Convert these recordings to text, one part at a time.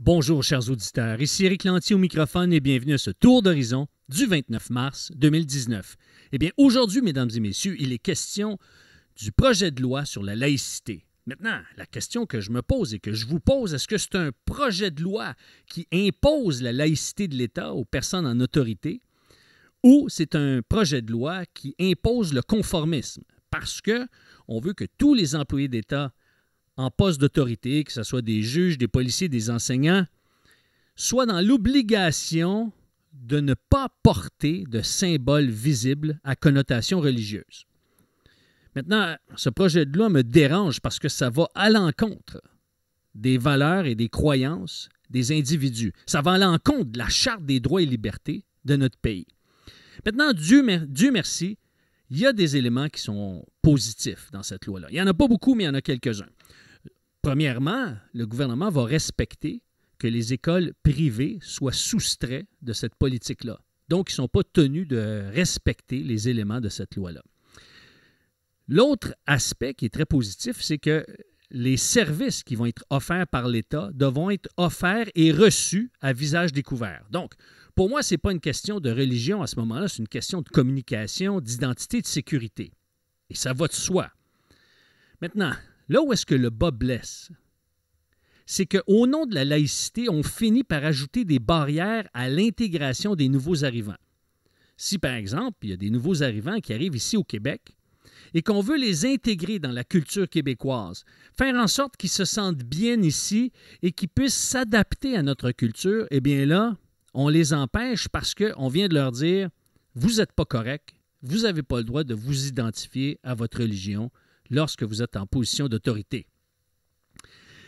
Bonjour, chers auditeurs. Ici Eric Lantier au microphone et bienvenue à ce tour d'horizon du 29 mars 2019. Eh bien, aujourd'hui, mesdames et messieurs, il est question du projet de loi sur la laïcité. Maintenant, la question que je me pose et que je vous pose, est-ce que c'est un projet de loi qui impose la laïcité de l'État aux personnes en autorité ou c'est un projet de loi qui impose le conformisme parce que on veut que tous les employés d'État en poste d'autorité, que ce soit des juges, des policiers, des enseignants, soit dans l'obligation de ne pas porter de symboles visibles à connotation religieuse. Maintenant, ce projet de loi me dérange parce que ça va à l'encontre des valeurs et des croyances des individus. Ça va à l'encontre de la Charte des droits et libertés de notre pays. Maintenant, Dieu, Dieu merci, il y a des éléments qui sont positifs dans cette loi-là. Il n'y en a pas beaucoup, mais il y en a quelques-uns. Premièrement, le gouvernement va respecter que les écoles privées soient soustraites de cette politique-là. Donc, ils ne sont pas tenus de respecter les éléments de cette loi-là. L'autre aspect qui est très positif, c'est que les services qui vont être offerts par l'État devront être offerts et reçus à visage découvert. Donc, pour moi, ce n'est pas une question de religion à ce moment-là, c'est une question de communication, d'identité, de sécurité. Et ça va de soi. Maintenant, là où est-ce que le bas blesse, c'est qu'au nom de la laïcité, on finit par ajouter des barrières à l'intégration des nouveaux arrivants. Si, par exemple, il y a des nouveaux arrivants qui arrivent ici au Québec et qu'on veut les intégrer dans la culture québécoise, faire en sorte qu'ils se sentent bien ici et qu'ils puissent s'adapter à notre culture, eh bien là, on les empêche parce qu'on vient de leur dire, vous n'êtes pas correct, vous n'avez pas le droit de vous identifier à votre religion, lorsque vous êtes en position d'autorité.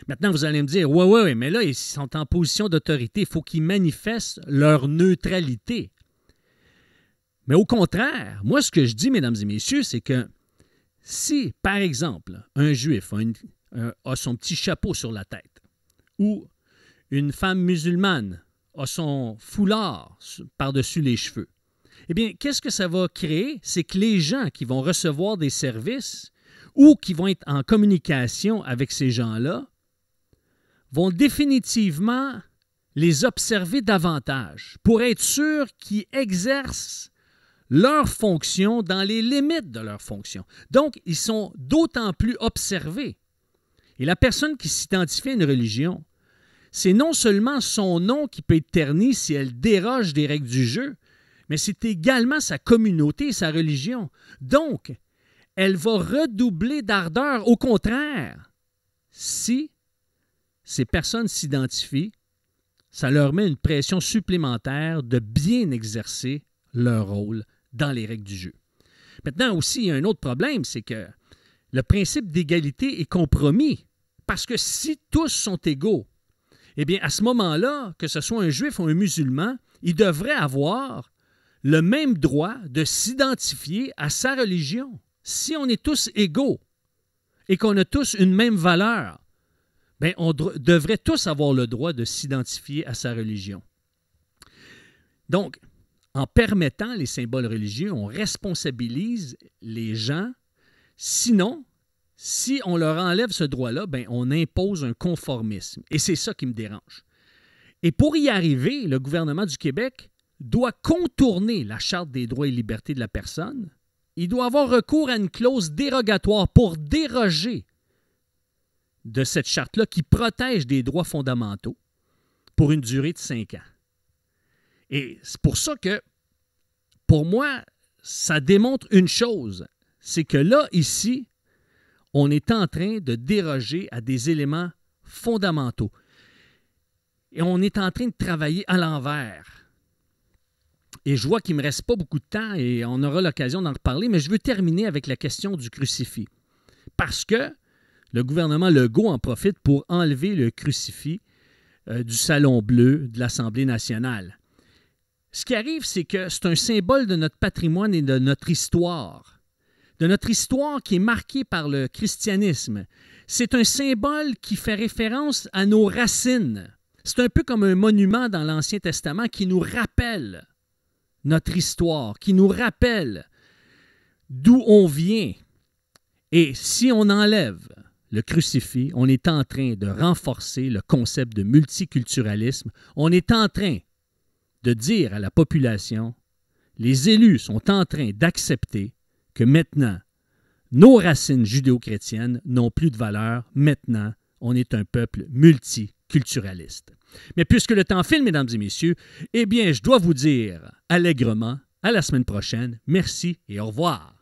Maintenant, vous allez me dire, ouais, ouais, mais là, ils sont en position d'autorité, il faut qu'ils manifestent leur neutralité. Mais au contraire, moi, ce que je dis, mesdames et messieurs, c'est que si, par exemple, un juif a, euh, son petit chapeau sur la tête, ou une femme musulmane a son foulard par-dessus les cheveux, eh bien, qu'est-ce que ça va créer? C'est que les gens qui vont recevoir des services, ou qui vont être en communication avec ces gens-là vont définitivement les observer davantage pour être sûr qu'ils exercent leurs fonctions dans les limites de leur fonction. Donc, ils sont d'autant plus observés. Et la personne qui s'identifie à une religion, c'est non seulement son nom qui peut être terni si elle déroge des règles du jeu, mais c'est également sa communauté et sa religion. Donc, elle va redoubler d'ardeur. Au contraire, si ces personnes s'identifient, ça leur met une pression supplémentaire de bien exercer leur rôle dans les règles du jeu. Maintenant aussi, il y a un autre problème, c'est que le principe d'égalité est compromis parce que si tous sont égaux, eh bien à ce moment-là, que ce soit un juif ou un musulman, il devrait avoir le même droit de s'identifier à sa religion si on est tous égaux et qu'on a tous une même valeur, ben, on devrait tous avoir le droit de s'identifier à sa religion. Donc, en permettant les symboles religieux, on responsabilise les gens. Sinon, si on leur enlève ce droit-là, ben, on impose un conformisme. Et c'est ça qui me dérange. Et pour y arriver, le gouvernement du Québec doit contourner la Charte des droits et libertés de la personne il doit avoir recours à une clause dérogatoire pour déroger de cette charte-là qui protège des droits fondamentaux pour une durée de cinq ans. Et c'est pour ça que, pour moi, ça démontre une chose, c'est que là, ici, on est en train de déroger à des éléments fondamentaux. Et on est en train de travailler à l'envers. Et je vois qu'il ne me reste pas beaucoup de temps et on aura l'occasion d'en reparler, mais je veux terminer avec la question du crucifix. Parce que le gouvernement Legault en profite pour enlever le crucifix euh, du Salon bleu de l'Assemblée nationale. Ce qui arrive, c'est que c'est un symbole de notre patrimoine et de notre histoire. De notre histoire qui est marquée par le christianisme. C'est un symbole qui fait référence à nos racines. C'est un peu comme un monument dans l'Ancien Testament qui nous rappelle notre histoire, qui nous rappelle d'où on vient. Et si on enlève le crucifix, on est en train de renforcer le concept de multiculturalisme. On est en train de dire à la population, les élus sont en train d'accepter que maintenant, nos racines judéo-chrétiennes n'ont plus de valeur. Maintenant, on est un peuple multi culturaliste. Mais puisque le temps file, mesdames et messieurs, eh bien, je dois vous dire allègrement, à la semaine prochaine, merci et au revoir.